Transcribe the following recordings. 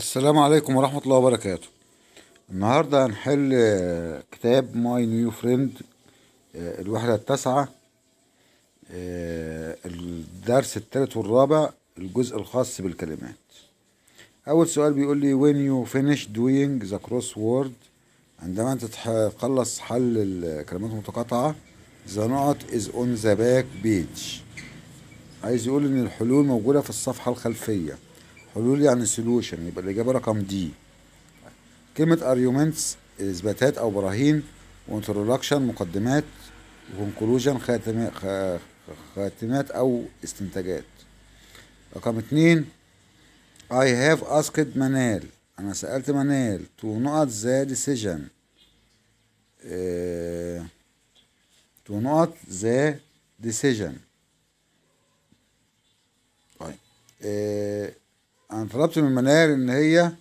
السلام عليكم ورحمة الله وبركاته النهاردة هنحل آه، كتاب ماي نيو فريند الوحدة التاسعة آه، الدرس الثالث والرابع الجزء الخاص بالكلمات أول سؤال بيقول لي when you finish doing the crossword عندما أنت تخلص حل الكلمات المتقاطعة the نقط is on the back page عايز يقول إن الحلول موجودة في الصفحة الخلفية حلول يعني سولوشن يبقى الإجابة رقم دي كلمة arguments إثباتات أو براهين وانترودكشن مقدمات وكونكلوجن خاتمات خاتمات أو استنتاجات رقم اتنين I have asked منال أنا سألت منال to not the decision uh, to not the decision طيب uh, انا طلبت من منار ان هي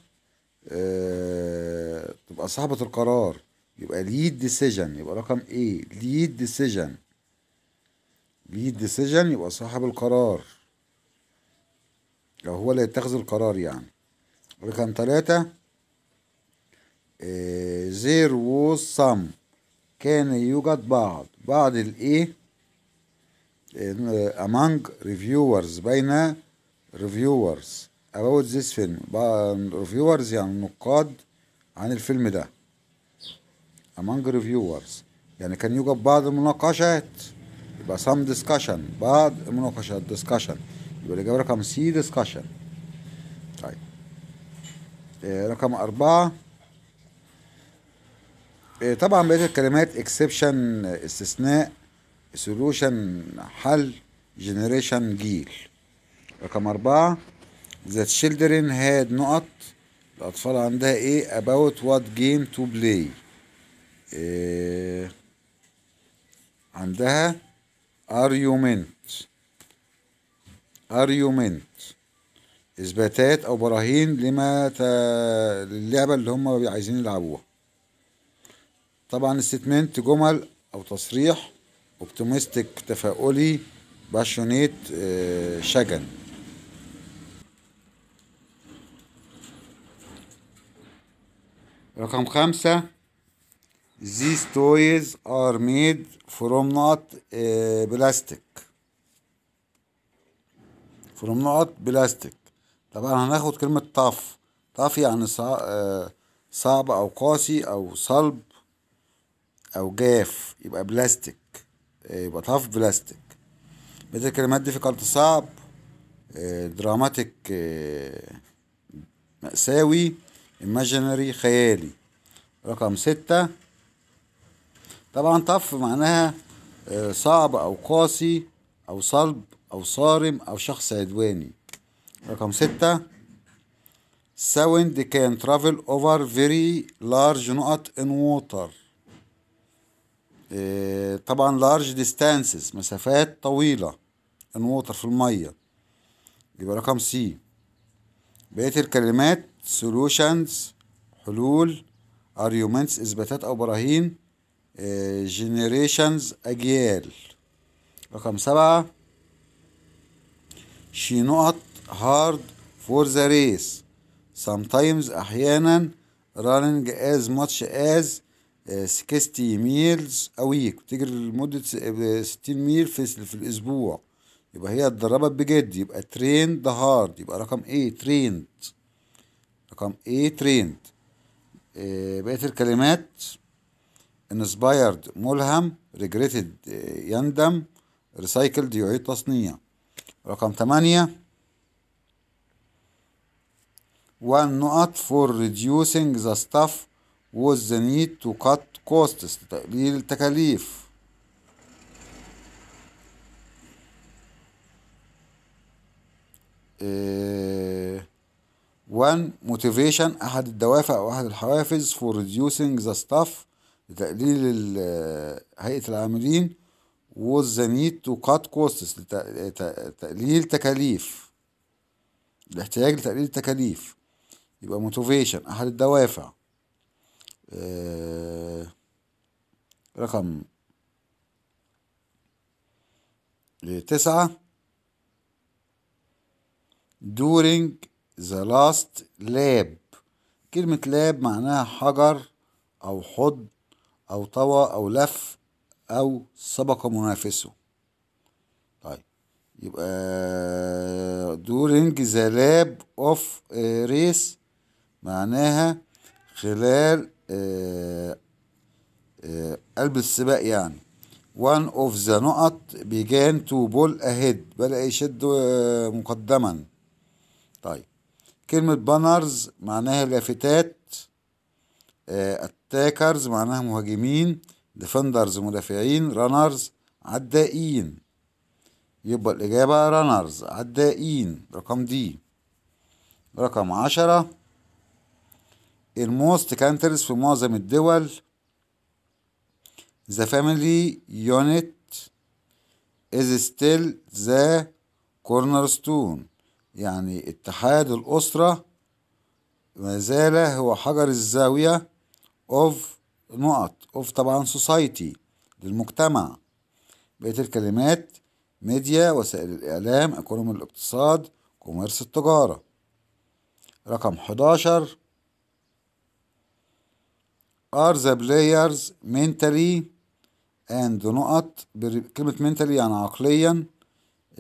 آه تبقى صاحبة القرار يبقى ليد ديسيجن يبقى رقم ايه ليد ديسيجن ليد ديسيجن يبقى صاحب القرار لو هو اللي يتخذ القرار يعني رقم تلاتة زير آه، was some كان يوجد بعض بعض الايه among reviewers بين reviewers about this film بقى reviewers يعني النقاد عن الفيلم ده among reviewers يعني كان يوجد بعض المناقشات يبقى some discussion بعض المناقشات discussion يبقى الإجابة رقم C discussion طيب إيه رقم أربعة إيه طبعا بقية الكلمات exception استثناء solution حل generation جيل رقم أربعة The children had نقط الأطفال عندها إيه about what game to play إيه عندها argument argument إثباتات أو براهين لما ت... للعبة اللي هم عايزين يلعبوها طبعا statement جمل أو تصريح optimistic تفاؤلي باشونيت شجن رقم خمسة These toys are made from not بلاستيك آه، plastic from not plastic طبعا هناخد كلمة طف طف يعني آه، صعب أو قاسي أو صلب أو جاف يبقى بلاستيك آه، يبقى طف بلاستيك مثل الكلمات قلت صعب دراماتيك مأساوي imaginary خيالي رقم ستة طبعا طف معناها آه، صعب أو قاسي أو صلب أو صارم أو شخص عدواني رقم ستة sound can travel over very large نقط in water آه، طبعا large distances مسافات طويلة in water في المية يبقى رقم سي بقية الكلمات solutions حلول arguments إثباتات أو براهين آه، generations أجيال رقم سبعة شي نقط hard for the race sometimes أحيانا running as much as 60 آه، ميلز a week تجري لمدة 60 آه، ميل في, الأسبوع يبقى هي اتدربت بجد يبقى تريند هارد يبقى رقم ايه تريند رقم A trained بقية الكلمات inspired ملهم regretted يندم recycled يعيد تصنيع رقم تمانية one نقط for reducing the stuff was the need to cut costs لتقليل التكاليف إيه one motivation أحد الدوافع أو أحد الحوافز for reducing the staff لتقليل آه، هيئة العاملين was the need to cut costs لتقليل تكاليف الاحتياج لتقليل التكاليف يبقى motivation أحد الدوافع أه رقم تسعة during ذا لاست لاب كلمة لاب معناها حجر أو حضن أو طوى أو لف أو سبق منافسه طيب يبقى دورينج ذا لاب اوف ريس معناها خلال آه، آه، قلب السباق يعني وان اوف ذا نقط بيجان تو بول اهيد بدأ يشد آه، مقدما طيب كلمة بانرز معناها لافتات اتاكرز آه، معناها مهاجمين ديفندرز مدافعين رانرز عدائين يبقى الإجابة رانرز عدائين رقم دي رقم عشرة الموست كانترز في معظم الدول the family unit is still the cornerstone يعني اتحاد الأسرة ما زال هو حجر الزاوية of نقط أوف طبعا سوسايتي للمجتمع بقية الكلمات ميديا وسائل الإعلام أكونومي الاقتصاد كوميرس التجارة رقم 11 are the players mentally and نقط كلمة mentally يعني عقليا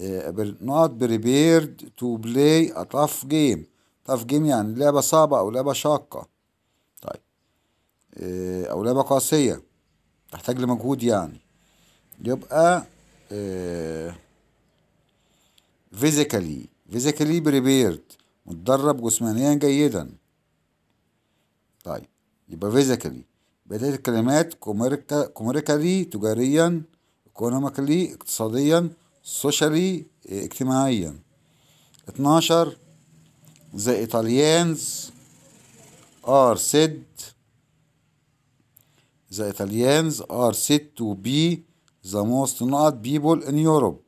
not إيه، prepared to play a tough game tough game يعني لعبة صعبة أو لعبة شاقة طيب إيه، أو لعبة قاسية تحتاج لمجهود يعني يبقى فيزيكالي إيه، فيزيكالي بريبيرد متدرب جسمانيا جيدا طيب يبقى فيزيكالي بداية الكلمات كوميريكالي تجاريا اقتصاديا سوشيالي إيه، اجتماعيا 12 The Italians are said The Italians are said to be the most not people in Europe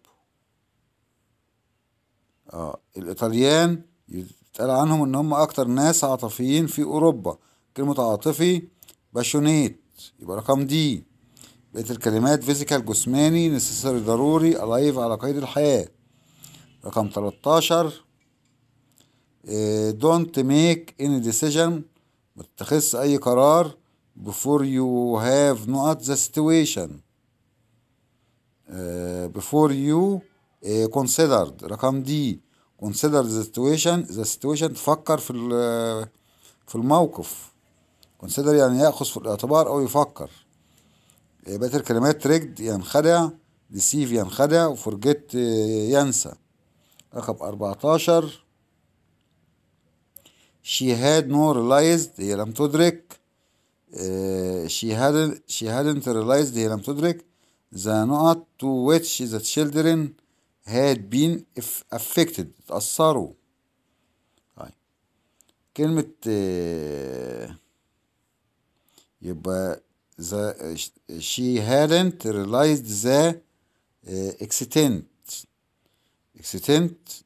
آه. الإيطاليان يتقال عنهم إن هم أكتر ناس عاطفيين في أوروبا كلمة عاطفي باشونيت يبقى رقم دي بقيت الكلمات فيزيكال جسماني نسيسري ضروري الايف على قيد الحياة رقم 13 آه، don't make any decision ما اي قرار before you have not the situation آه، before you آه، considered رقم دي consider the situation the situation تفكر في في الموقف consider يعني يأخذ في الاعتبار أو يفكر بقت الكلمات رجد ينخدع ديسيف ينخدع وفرجت ينسى رقم 14 she had no realized هي لم تدرك she hadn't she hadn't realized هي لم تدرك the not to which the children had been affected اتأثروا طيب كلمة يبقى the, she hadn't realized the extent extent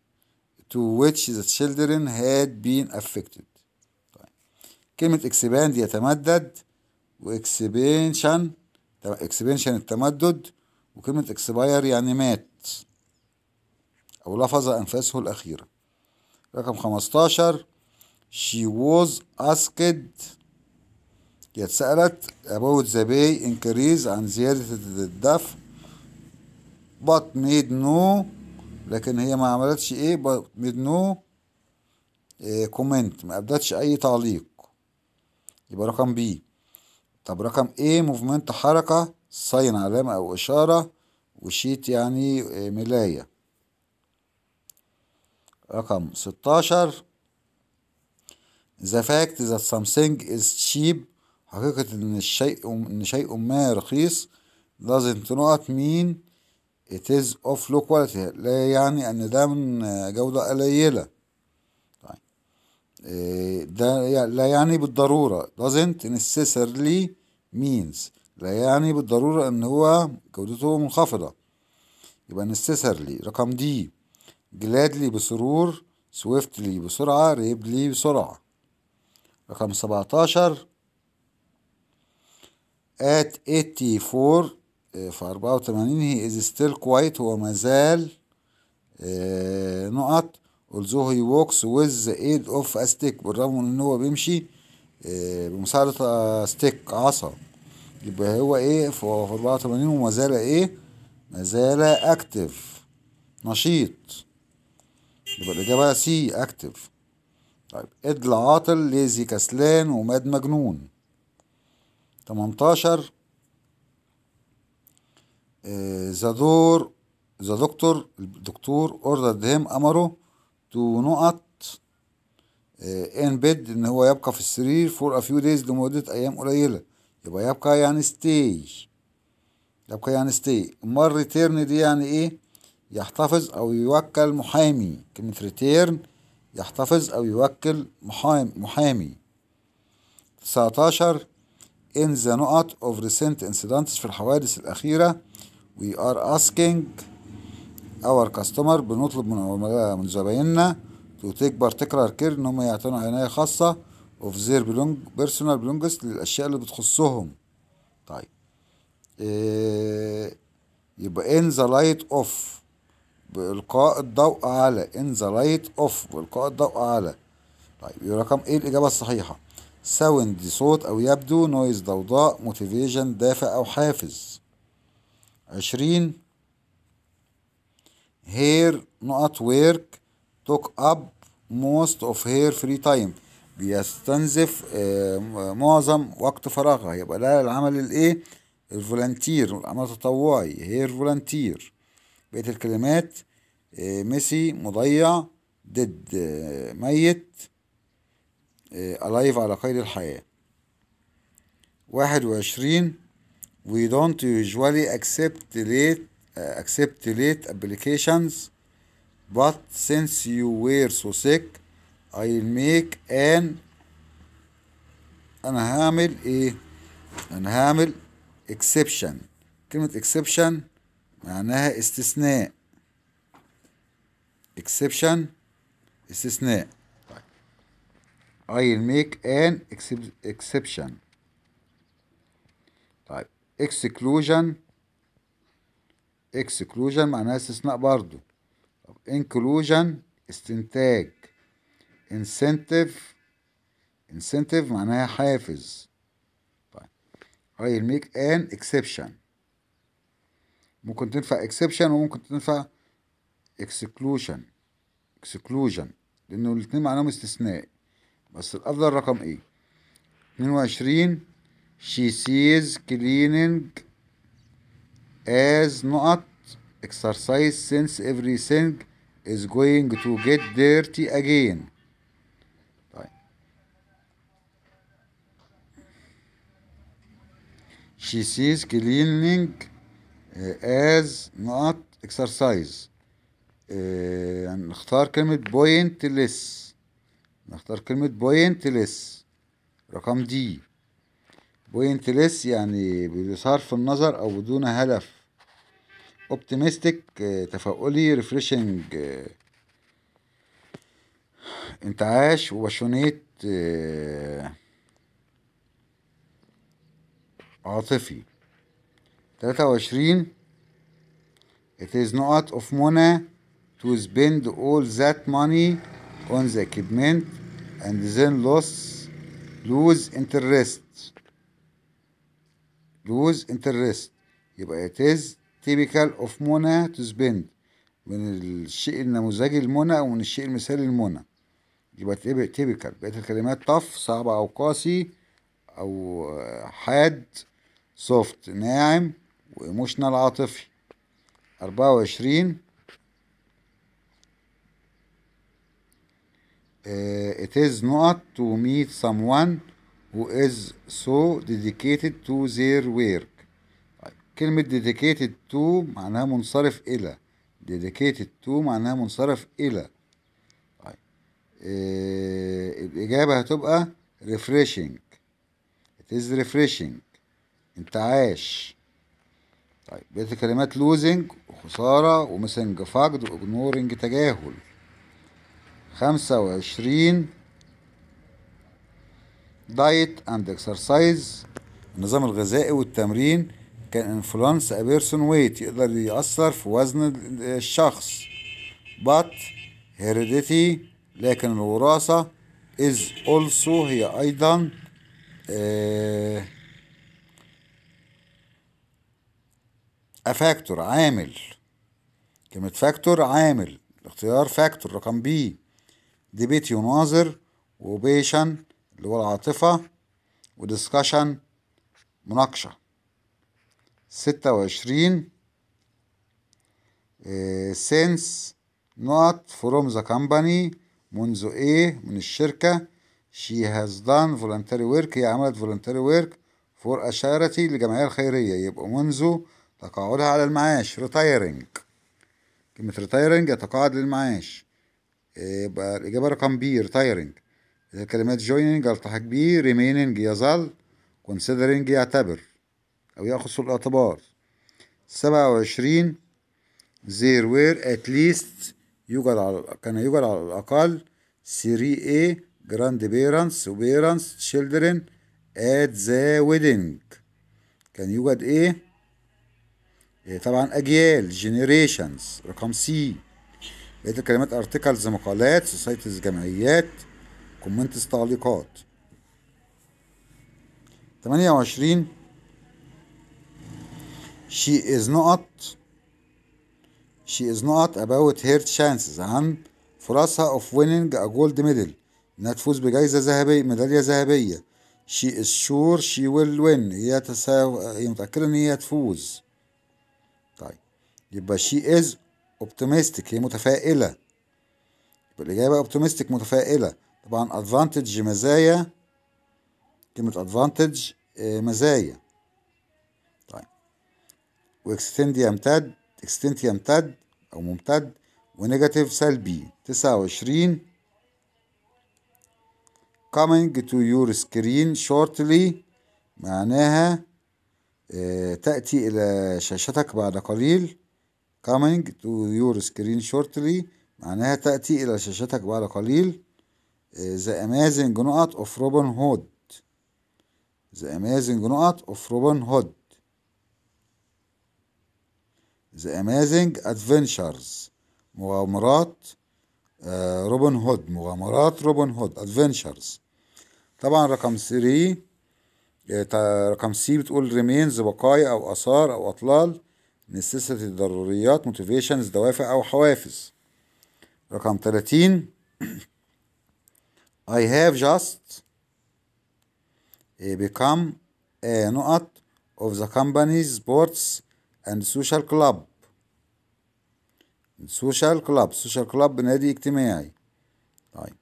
to which the children had been affected كلمة expand يتمدد و expansion expansion التمدد وكلمة expire يعني مات أو لفظ أنفاسه الأخيرة رقم 15 she was asked yet سألت about the pay increase عن زيادة الدفع but made no لكن هي ما عملتش ايه but made no آه، comment ما ابدتش اي تعليق يبقى رقم بي طب رقم ايه موفمنت حركة ساين علامة او اشارة وشيت يعني آه، ملاية رقم ستاشر the fact that something is cheap حقيقة إن الشيء إن شيء ما رخيص doesn't not mean it is of low quality لا يعني أن ده من جودة قليلة طيب. إيه، ده لا يعني بالضرورة doesn't necessarily means لا يعني بالضرورة ان هو جودته منخفضة يبقى necessarily رقم دي gladly بسرور swiftly بسرعة ريبلي بسرعة رقم سبعتاشر at 84 آه، في 84 he is still quiet هو مازال آه، نقط although he walks with the aid of a stick بالرغم من ان هو بيمشي آه، بمساعدة ستيك عصا يبقى هو ايه في 84 وما زال ايه ما زال اكتف نشيط يبقى الاجابة سي اكتف طيب ادل عاطل ليزي كسلان وماد مجنون 18 آه، ذا دور ذا دكتور الدكتور اوردرد هيم امره تو نقط آه، ان بيد ان هو يبقى في السرير فور ا فيو دايز لمده ايام قليله يبقى يبقى يعني ستي يبقى يعني ستي امال ريتيرن دي يعني ايه يحتفظ او يوكل محامي كلمه ريتيرن يحتفظ او يوكل محامي محامي 19 in the not of recent incidents في الحوادث الأخيرة we are asking our customer بنطلب من من زبايننا to take particular care إن هم يعتنوا عناية خاصة of their belong personal belongings للأشياء اللي بتخصهم طيب إيه، يبقى in the light of بإلقاء الضوء على in the light of بإلقاء الضوء على طيب يبقى رقم إيه الإجابة الصحيحة ساوند صوت أو يبدو نويز ضوضاء موتيفيشن دافع أو حافز عشرين هير نقط ويرك توك أب موست أوف هير فري تايم بيستنزف آه، معظم وقت فراغها يبقى ده العمل الايه الفولنتير العمل التطوعي هير فولنتير بقية الكلمات ميسي آه، مضيع ديد آه، ميت ألايف على قيد الحياة واحد وعشرين we don't usually accept late accept late applications but since you were so sick I'll make an أنا هعمل إيه أنا هعمل exception كلمة exception معناها استثناء exception استثناء I'll make an exception طيب exclusion exclusion معناها استثناء برضو inclusion استنتاج incentive incentive معناها حافز طيب I'll make an exception ممكن تنفع exception وممكن تنفع exclusion exclusion لأنه الاتنين معناهم استثناء بس الأفضل رقم إيه 22 she sees cleaning as not exercise since everything is going to get dirty again طيب. she sees cleaning as not exercise آه، هنختار كلمة point less نختار كلمة بوينتلس رقم دي بوينتلس يعني بيظهر في النظر أو بدون هدف اوبتيميستيك آه، تفاؤلي ريفريشنج آه، انتعاش وبشونيت آه، عاطفي تلاتة وعشرين It is not of money to spend all that money on the equipment and then lose lose interest lose interest يبقى it is typical of Mona to spend من الشيء النموذجي المنى او من الشيء المثالي المنى يبقى typical بقيت الكلمات طف صعبه او قاسي او آه، حاد سوفت ناعم وايموشنال عاطفي أربعة وعشرين it is not to meet someone who is so dedicated to their work كلمة dedicated to معناها منصرف إلى dedicated to معناها منصرف إلى طيب الإجابة هتبقى refreshing it is refreshing انتعاش طيب بقية الكلمات losing وخسارة ومسنج فقد واجنورنج تجاهل خمسة وعشرين دايت اند اكسرسايز النظام الغذائي والتمرين كان انفلونس ا بيرسون ويت يقدر يأثر في وزن الشخص بات هيريديتي لكن الوراثة از اولسو هي أيضا افاكتور آه، عامل كلمة فاكتور عامل اختيار فاكتور رقم بي ديبيت يناظر وبيشن اللي هو العاطفة ودسكشن مناقشة ستة وعشرين سينس نقط فروم ذا كامباني منذ ايه من الشركة she has done voluntary work هي عملت voluntary work for a charity لجمعية الخيرية يبقى منذ تقاعدها على المعاش retiring كلمة retiring يتقاعد للمعاش يبقى الإجابة رقم بي retiring إذا كلمات joining ألتحق بي remaining يظل considering يعتبر أو يأخذ الاعتبار سبعة وعشرين there were at least يوجد على كان يوجد على الأقل 3A grandparents و parents children at the wedding كان يوجد إيه؟ طبعا أجيال generations رقم سي بقيت الكلمات ارتكلز مقالات سوسايتيز جمعيات كومنتس تعليقات 28 she is not she is not about her chances عن فرصها of winning a gold medal انها تفوز بجائزة ذهبية ميدالية ذهبية she is sure she will win هي تسا... متأكدة ان هي تفوز طيب يبقى she is اوبتيمستيك هي متفائلة يبقى الإجابة اوبتيمستيك متفائلة طبعا ادفانتج مزايا كلمة ادفانتج آه، مزايا طيب واكستند يمتد اكستند يمتد أو ممتد ونيجاتيف سلبي تسعة وعشرين coming to your screen shortly معناها آه، تأتي إلى شاشتك بعد قليل coming to your screen shortly معناها تأتي إلى شاشتك بعد قليل The amazing نقط of Robin Hood The amazing نقط of Robin Hood The amazing adventures مغامرات روبن هود مغامرات روبن هود adventures طبعا رقم 3 رقم سي بتقول remains بقايا أو آثار أو أطلال necessity ضروريات motivations دوافع أو حوافز رقم 30 I have just become a نقط of the company's sports and social club social club social club نادي اجتماعي طيب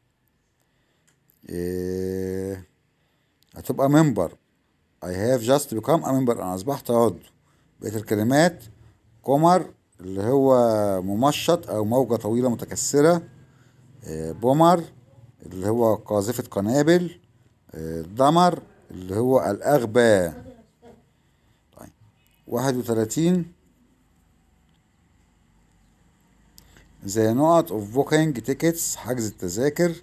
إيه هتبقى member I have just become a member أنا أصبحت عضو بقية الكلمات قمر اللي هو ممشط أو موجة طويلة متكسرة آه، بومر اللي هو قاذفة قنابل آه، دمر اللي هو الأغبى طيب، واحد وتلاتين زي نقط اوف بوكينج تيكتس حجز التذاكر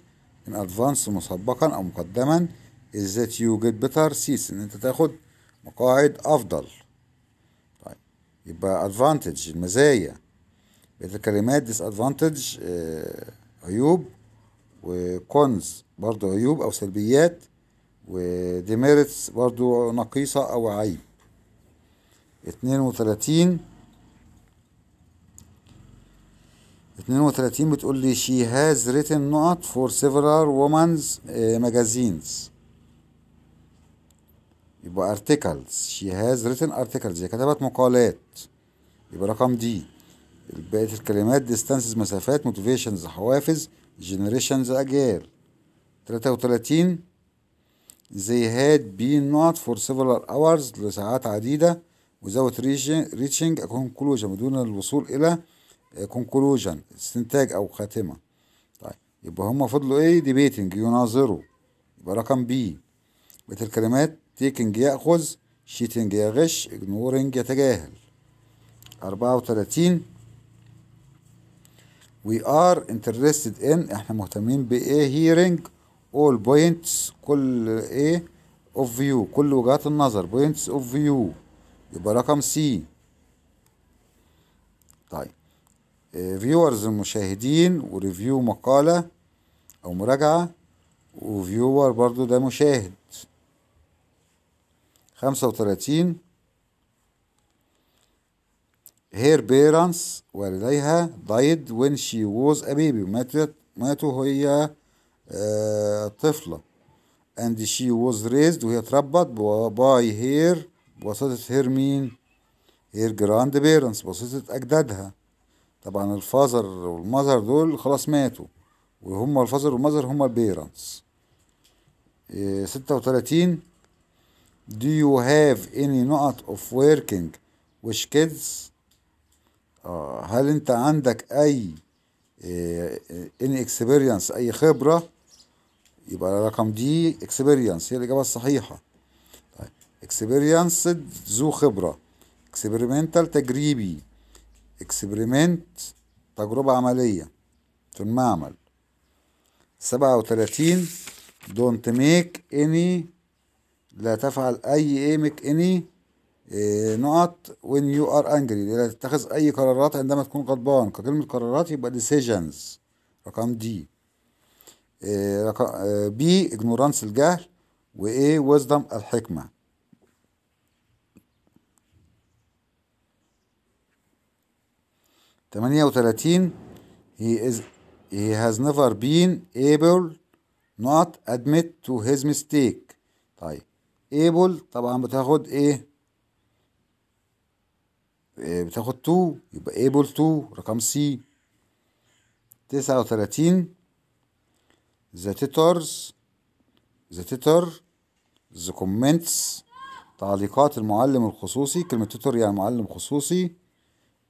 ان ادفانس مسبقا او مقدما از ذات يو جيت بيتر سيس ان انت تاخد مقاعد افضل يبقى advantage المزايا بقيت الكلمات disadvantage آه عيوب وكونز برضو عيوب او سلبيات وديميرتس برضو نقيصة او عيب اتنين وثلاثين اتنين وثلاثين بتقول لي she has written not for several women's آه، magazines يبقى articles she has written articles هي كتبت مقالات يبقى رقم دي بقية الكلمات distances مسافات motivations حوافز generations أجيال تلاتة وتلاتين they had been not for several hours لساعات عديدة without reaching a conclusion بدون الوصول إلى conclusion استنتاج أو خاتمة طيب يبقى هما فضلوا إيه debating يناظروا يبقى رقم B بقية الكلمات تيكنج يأخذ شيتنج يغش اجنورنج يتجاهل أربعة وتلاتين we are interested in احنا مهتمين بايه hearing all points كل ايه of view كل وجهات النظر points of view يبقى رقم سي طيب فيورز المشاهدين وريفيو مقالة او مراجعة وفيور برضو ده مشاهد خمسة وثلاثين هير بيرانس والديها دايد وين شي ووز ابيبي ماتت ماتوا وهي آه، طفلة اند شي ووز ريزد وهي تربت باي هير بواسطة هير مين هير جراند بيرنس بواسطة أجدادها طبعا الفازر والمذر دول خلاص ماتوا وهما الفازر والمذر هما البيرنس آه، ستة وتلاتين Do you have any نقط of working with kids آه هل انت عندك اي any experience اي خبرة يبقى الرقم دي experience هي الاجابة الصحيحة experience ذو خبرة experimental تجريبي experiment تجربة عملية في المعمل سبعة وتلاتين don't make any لا تفعل أي aimك any آه، نقط when you are angry لا تتخذ أي قرارات عندما تكون غضبان كلمة قرارات يبقى decisions رقم دي بي آه، آه، ignorance الجهل و A wisdom الحكمة تمانية وتلاتين he is he has never been able not admit to his mistake طيب able طبعا بتاخد ايه, إيه، بتاخد تو يبقى able تو رقم سي تسعة وتلاتين the tutors ذا تيتر the comments تعليقات المعلم الخصوصي كلمة tutor يعني معلم خصوصي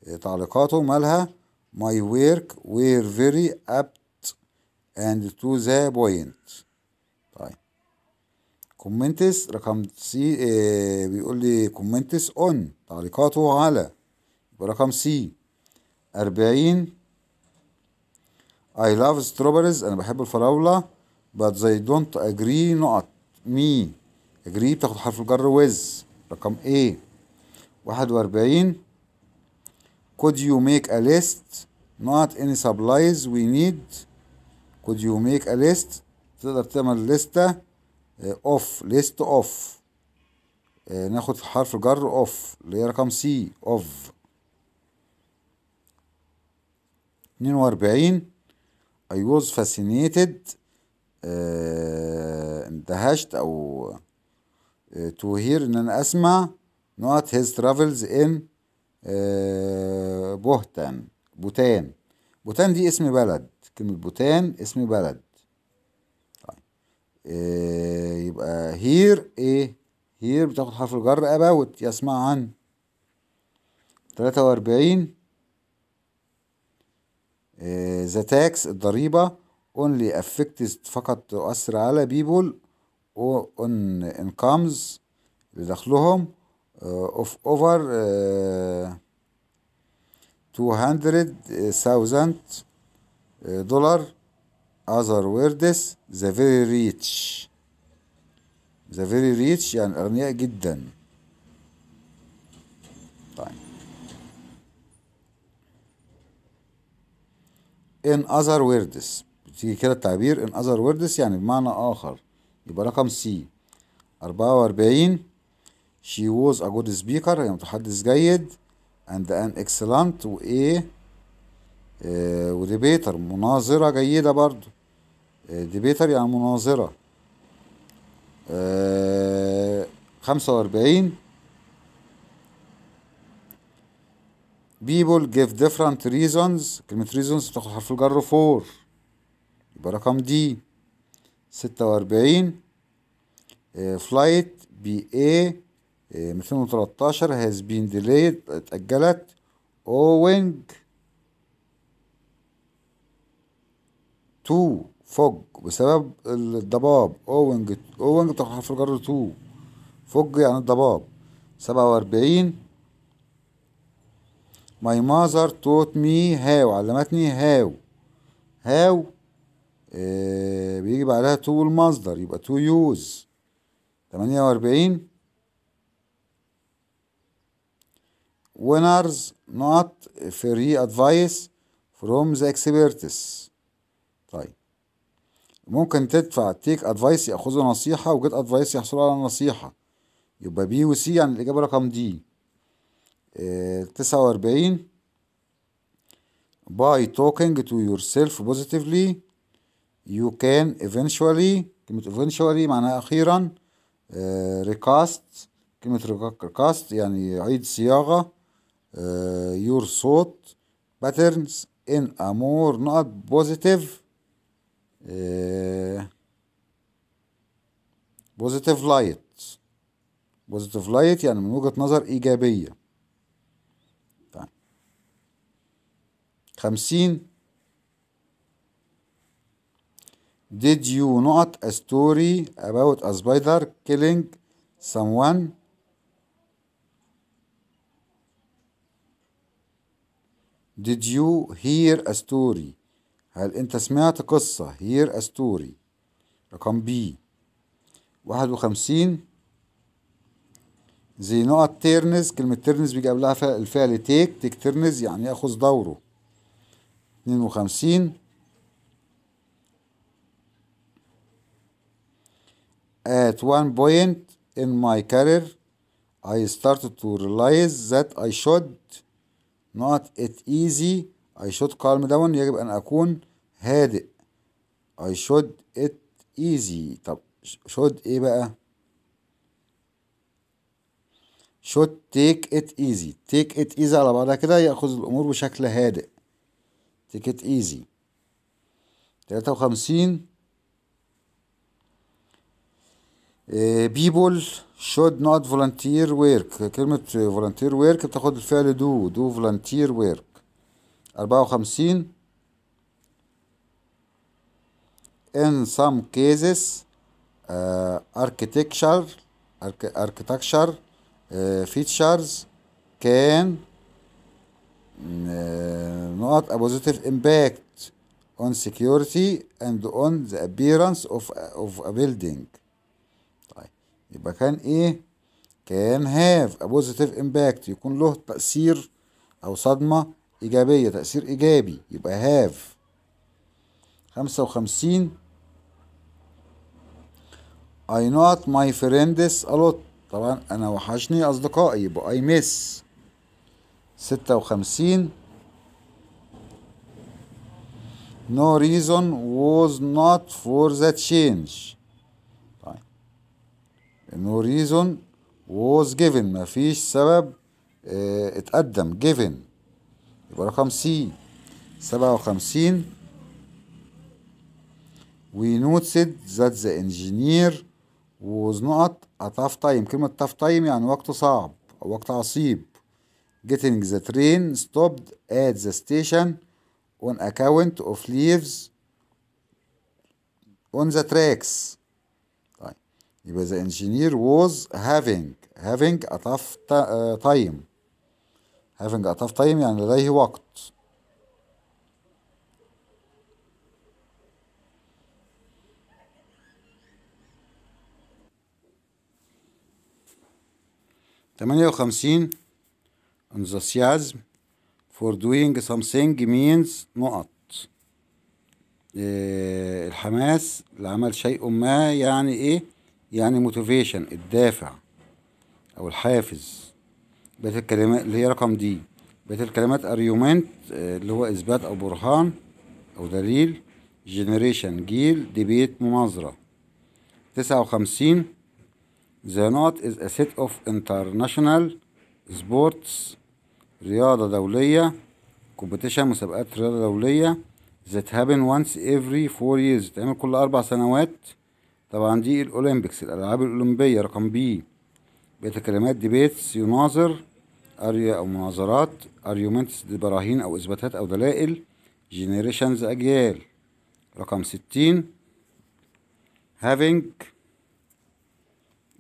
إيه، تعليقاته مالها my work were very apt and to the point كومنتس رقم سي آه بيقول لي كومنتس اون تعليقاته على يبقى رقم سي أربعين I love strawberries أنا بحب الفراولة but they don't agree not me agree بتاخد حرف الجر with رقم A واحد وأربعين could you make a list not any supplies we need could you make a list تقدر تعمل لستة اوف ليست اوف ناخد حرف الجر اوف اللي هي رقم سي اوف اتنين واربعين I was fascinated آه، اندهشت او تو آه، هير ان انا اسمع not his travels in آه، بهتان بوتان بوتان دي اسم بلد كلمة بوتان اسم بلد آه، يبقى هير ايه هير بتاخد حرف الجر اباوت يسمع عن تلاتة واربعين ذا آه، تاكس الضريبة اونلي افكتس فقط تؤثر على بيبول اون انكمز اللي over اوف آه، اوفر thousand دولار other words the very rich the very rich يعني الأغنياء جدا طيب in other words بتيجي كده التعبير in other words يعني بمعنى آخر يبقى رقم سي أربعة وأربعين she was a good speaker يعني متحدث جيد and an excellent و a آه، وديبيتر مناظرة جيدة برضو آه، ديبيتر يعني مناظرة آه، خمسة وأربعين people give different reasons كلمة reasons بتاخد حرف الجر فور يبقى رقم دي ستة وأربعين فلايت بي ايه 213 has been delayed اتأجلت owing تو فوج بسبب الضباب اوينج اوينج بتاخد حرف الجر تو فوج يعني الضباب سبعة وأربعين ماي ماذر توت مي هاو علمتني هاو هاو آه بيجي بعدها تو المصدر يبقى تو يوز تمانية وأربعين winners not free advice from the experts ممكن تدفع تيك ادفايس ياخذوا نصيحه وجيت ادفايس يحصلوا على نصيحه يبقى بي وسي يعني الاجابه رقم دي آه، تسعة وأربعين by talking to yourself positively you can eventually كلمة eventually معناها أخيرا آه، recast كلمة recast يعني عيد صياغة آه، your thought patterns in a more not positive بوزيتيف لايت بوزيتيف لايت يعني من وجهة نظر إيجابية خمسين Did you not a story about a spider killing someone? Did you hear a story هل أنت سمعت قصة هير أستوري رقم بي واحد وخمسين زي نقط تيرنز كلمة تيرنز بيجي قبلها الفعل تيك تيك تيرنز يعني يأخذ دوره اتنين وخمسين At one point in my career I started to realize that I should not it easy I should calm down يجب أن أكون هادئ I should it easy طب should إيه بقى should take it easy take it easy على بعضها كده يأخذ الأمور بشكل هادئ take it easy تلاتة وخمسين people should not volunteer work كلمة volunteer work بتاخد الفعل do do volunteer work أربعة وخمسين in some cases uh, architecture architecture uh, features can not a positive impact on security and on the appearance of of a building طيب يبقى كان ايه can have a positive impact يكون له تأثير او صدمة إيجابية تأثير إيجابي يبقى هاف خمسة وخمسين I not my friends a lot طبعا أنا وحشني أصدقائي يبقى I miss ستة وخمسين No reason was not for the change طيب. No reason was given مفيش سبب آه، اتقدم given يبقى رقم سي سبعة وخمسين we noted that the engineer was not a tough time كلمة tough time يعني وقت صعب أو وقت عصيب getting the train stopped at the station on account of leaves on the tracks طيب يبقى the engineer was having having a tough time having a tough time يعني لديه وقت تمانية وخمسين enthusiasm for doing something means نقط إيه الحماس لعمل شيء ما يعني ايه يعني motivation الدافع او الحافز بيت الكلمات اللي هي رقم دي بيت الكلمات أريومنت آه، اللي هو إثبات أو برهان أو دليل جنريشن جيل ديبيت مناظرة تسعة وخمسين The knot is a set of international sports رياضة دولية competition مسابقات رياضة دولية that happen once every four years بتتعمل كل أربع سنوات طبعا دي الأولمبيكس الألعاب الأولمبية رقم بي بيت الكلمات debates يناظر أريا أو مناظرات أريومنتس دي براهين أو إثباتات أو دلائل جينيريشنز أجيال رقم ستين having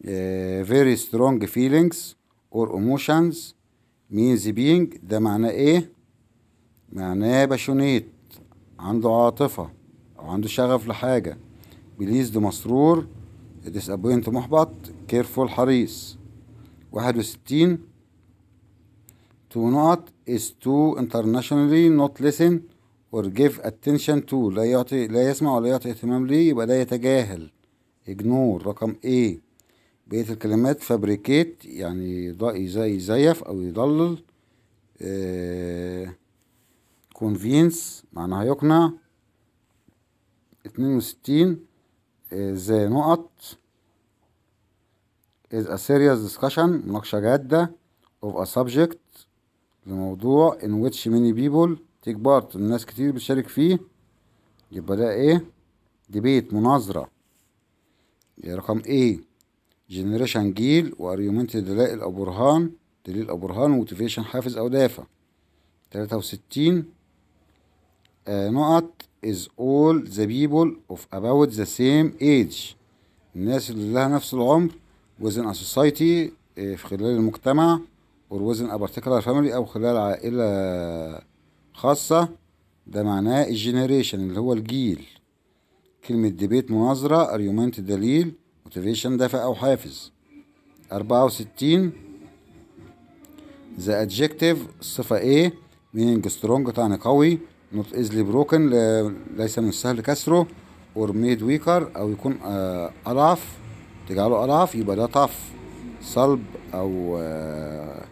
آه، very strong feelings or emotions means being ده معناه إيه؟ معناه باشونيت عنده عاطفة أو عنده شغف لحاجة بليزد مسرور ديسابوينت محبط careful حريص واحد وستين To not is to internationally not listen or give attention to لا يعطي لا يسمع ولا يعطي اهتمام ليه يبقى لا يتجاهل ignore رقم A بقية الكلمات fabricate يعني يزي يزيف أو يضلل اه convince معناها يقنع اتنين وستين ذا آه، نقط is a serious discussion مناقشة جادة of a subject لموضوع in which many people take part الناس كتير بتشارك فيه يبقى ده ايه ديبيت مناظرة رقم ايه جنريشن جيل واريومنت دلائل او برهان دليل او برهان وموتيفيشن حافز او دافع تلاتة وستين آه، نقط is all the people of about the same age الناس اللي لها نفس العمر within a society آه، في خلال المجتمع or within a particular family أو خلال عائلة خاصة ده معناه الجينيريشن اللي هو الجيل كلمة ديبيت مناظرة أريومنت دليل موتيفيشن دافع أو حافز أربعة وستين the adjective الصفة إيه meaning strong تعني قوي not easily broken ليس من السهل كسره or made weaker أو يكون آه، أضعف تجعله أضعف يبقى ده طف صلب أو آه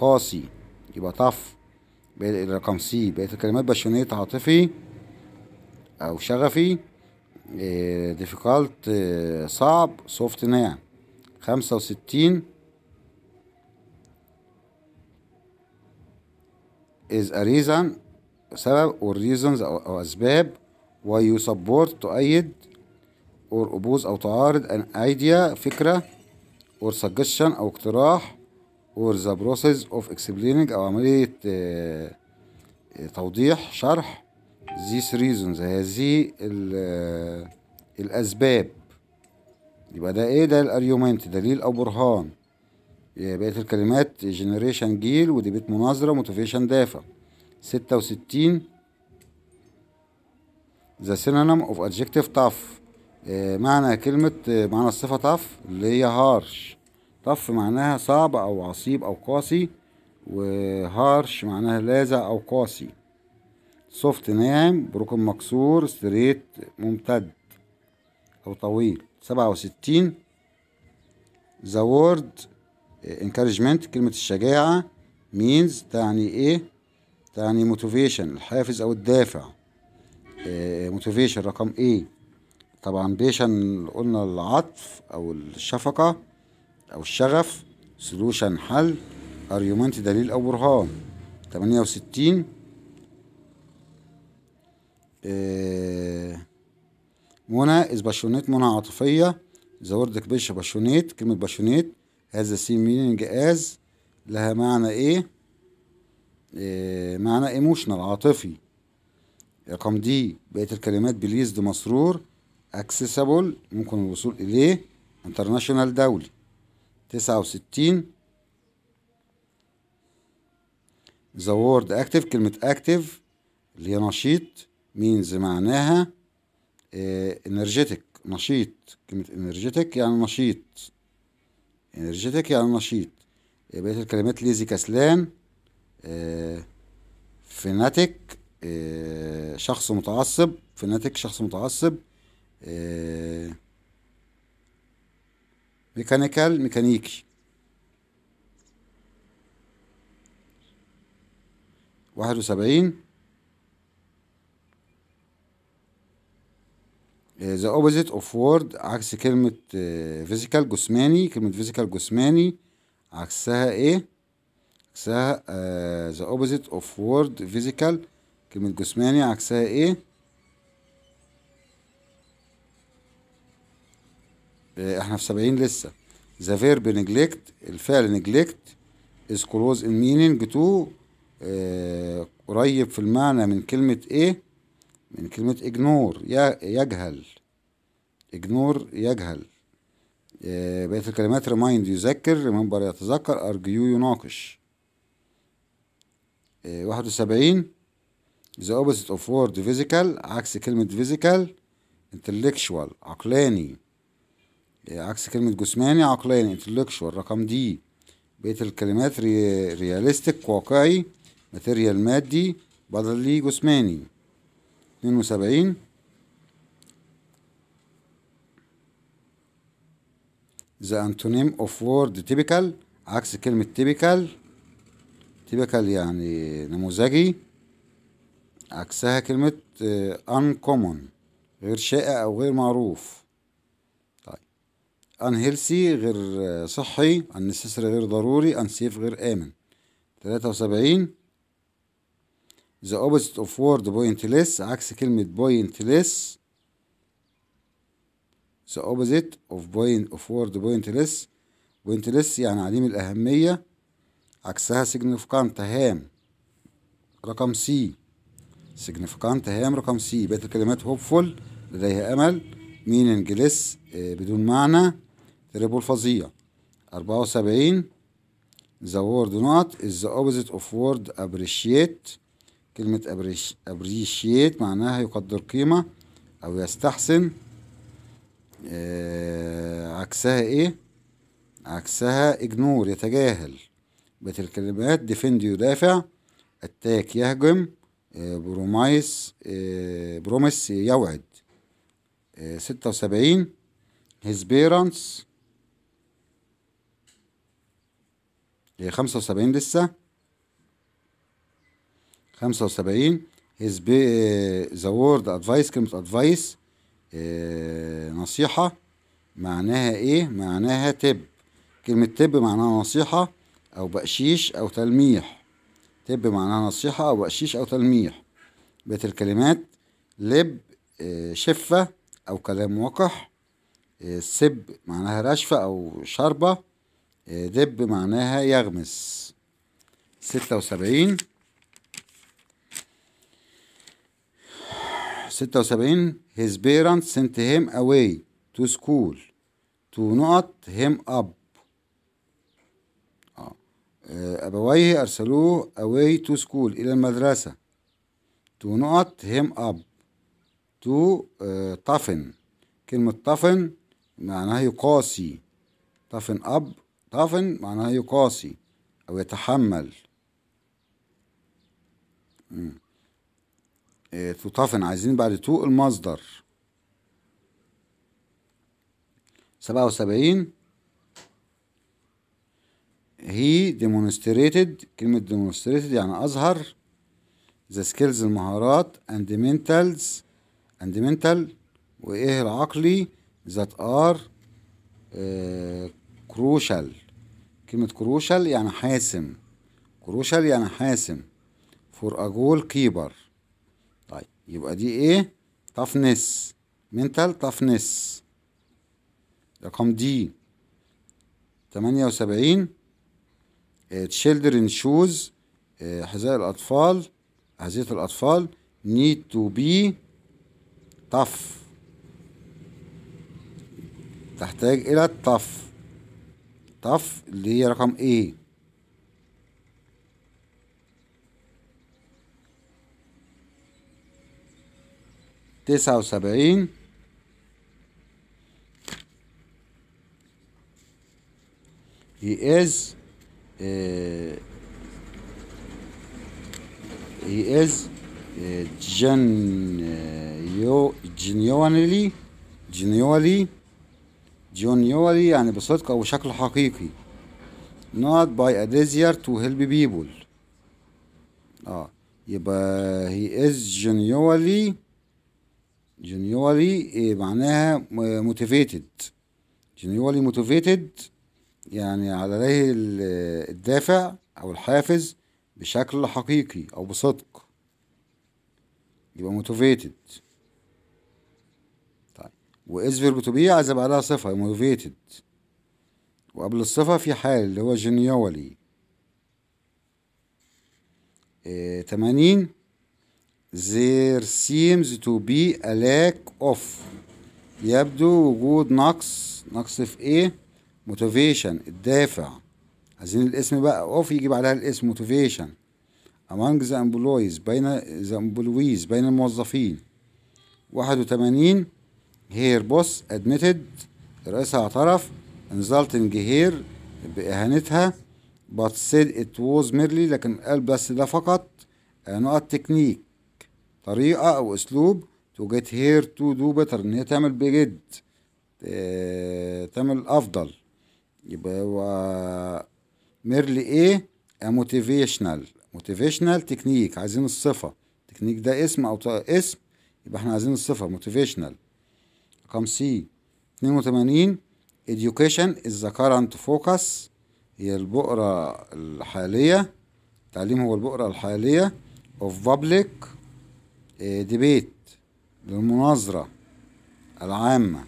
قاسي يبقى طف بقيت رقم سي بقيت الكلمات بشونيت عاطفي أو شغفي ديفيكالت آه، آه، صعب سوفت ناع خمسة وستين is a reason سبب or reasons أو أسباب why you support تؤيد or oppose أو تعارض an idea فكرة or suggestion أو اقتراح or the process of explaining أو عملية آه، آه، توضيح شرح these reasons هذه آه، الأسباب يبقى ده ايه ده الاريومنت دليل او برهان بقية الكلمات جنريشن جيل ودي بيت مناظرة موتيفيشن دافع ستة وستين ذا synonym اوف adjective tough معنى كلمة معنى الصفة tough اللي هي harsh طف معناها صعب أو عصيب أو قاسي وهارش معناها لاذع أو قاسي سوفت ناعم بركن مكسور ستريت ممتد أو طويل سبعة وستين ذا وورد انكارجمنت آه، كلمة الشجاعة مينز تعني ايه تعني موتيفيشن الحافز او الدافع موتيفيشن آه، رقم ايه طبعا بيشن قلنا العطف او الشفقة أو الشغف سلوشن حل أريومنت دليل أو برهان 68 آه، منى إز باشونيت منى عاطفية ذا وورد بيش باشونيت كلمة باشونيت هذا سي مينينج از لها معنى إيه, إيه معنى ايموشنال عاطفي رقم دي بقية الكلمات بليز بليزد مسرور اكسسبل ممكن الوصول إليه انترناشونال دولي تسعة وستين ذا word اكتف كلمة اكتف اللي هي نشيط means معناها انرجيتك نشيط كلمة انرجيتك يعني نشيط انرجيتك يعني نشيط بقية الكلمات ليزي كسلان فيناتيك آه، آه، شخص متعصب فيناتيك شخص متعصب آه، ميكانيكال ميكانيكي واحد وسبعين the opposite of word عكس كلمة آه، physical جسماني كلمة physical جسماني عكسها ايه عكسها uh, the opposite of word physical كلمة جسماني عكسها ايه آه، احنا في سبعين لسه the verb neglect الفعل نجلكت از كلوز ان مينينج تو قريب في المعنى من كلمة ايه من كلمة ignore يجهل ignore يجهل آه، بقية الكلمات remind يذكر remember يتذكر argue يناقش آه، واحد وسبعين the opposite of word physical عكس كلمة physical intellectual عقلاني عكس كلمة جسماني عقلاني intellectual رقم دي بقية الكلمات realistic واقعي material مادي بدل لي جسماني اتنين وسبعين the antonym of word typical عكس كلمة typical typical يعني نموذجي عكسها كلمة آه، uncommon غير شائع أو غير معروف ان هيلثي غير صحي ان نسيسري غير ضروري ان سيف غير امن 73 the opposite of word pointless عكس كلمة pointless the opposite of point of word pointless pointless يعني عديم الأهمية عكسها significant هام رقم سي significant هام رقم سي بيت الكلمات hopeful لديها أمل meaningless بدون معنى تريبل فظيع أربعة وسبعين the word not is the opposite of word appreciate كلمة appreciate معناها يقدر قيمة أو يستحسن آه عكسها إيه؟ عكسها إجنور يتجاهل بتلك الكلمات defend يدافع attack يهجم آه برومايس آه بروميس يوعد آه، ستة وسبعين his parents هي يعني 75 لسه 75 is uh, the word advice كلمة advice uh, نصيحة معناها ايه معناها تب كلمة تب معناها نصيحة او بقشيش او تلميح تب معناها نصيحة او بقشيش او تلميح بيت الكلمات لب uh, شفة او كلام وقح سب معناها رشفة او شربة دب معناها يغمس ستة وسبعين ستة وسبعين his parents sent him away to school to not him up آه. آه، أبويه أرسلوه away to school إلى المدرسة to not him up to آه، طفن كلمة طفن معناها يقاسي طفن أب طافن معناها يقاسي أو يتحمل إيه، تو طافن عايزين بعد تو المصدر سبعة وسبعين هي demonstrated كلمة demonstrated يعني أظهر the skills المهارات and mentals and mental وإيه العقلي that are آه، كروشال كلمة كروشال يعني حاسم كروشال يعني حاسم فور أجول كيبر طيب يبقى دي إيه تفنس منتال تفنس رقم دي تمانية وسبعين تشيلدرن آه، شوز آه، حذاء الأطفال أحذية الأطفال need to be tough تحتاج إلى الطف طف اللي هي رقم A تسعة وسبعين هي إز هي إز جن يو جنيولي جنيولي جونيوري يعني بصدق أو بشكل حقيقي not by a desire to help people اه يبقى he is genuinely genuinely إيه معناها آه، motivated genuinely motivated يعني عليه آه، الدافع او الحافز بشكل حقيقي او بصدق يبقى motivated وإز فيرب تو بي عايز أبقى لها صفة موتيفيتد وقبل الصفة في حال اللي هو جينيولي آه، تمانين there seems to be a lack of يبدو وجود نقص نقص في ايه موتيفيشن الدافع عايزين الاسم بقى اوف يجي بعدها الاسم موتيفيشن among the employees بين the employees بين الموظفين واحد وتمانين هير بوس ادميتد رئيسها اعترف انزلتنج هير بإهانتها but said it was merely لكن قال بس ده فقط نقط تكنيك طريقة أو أسلوب to get هير to do better إن هي تعمل بجد آه، تعمل أفضل يبقى هو ميرلي إيه a motivational motivational تكنيك عايزين الصفة تكنيك ده اسم أو اسم يبقى إحنا عايزين الصفة motivational رقم سي 82 education is the current focus هي البؤرة الحالية التعليم هو البؤرة الحالية of public آه، debate للمناظرة العامة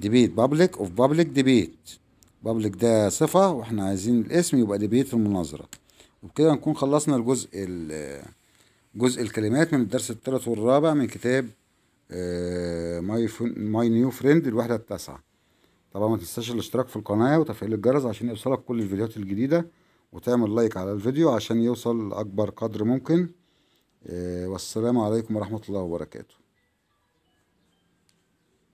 debate public of public debate public ده صفة واحنا عايزين الاسم يبقى debate المناظرة وبكده نكون خلصنا الجزء جزء الكلمات من الدرس الثالث والرابع من كتاب آه، ماي ماي نيو فريند الوحده التاسعه طبعا ما تنساش الاشتراك في القناه وتفعيل الجرس عشان يوصلك كل الفيديوهات الجديده وتعمل لايك على الفيديو عشان يوصل اكبر قدر ممكن آه، والسلام عليكم ورحمه الله وبركاته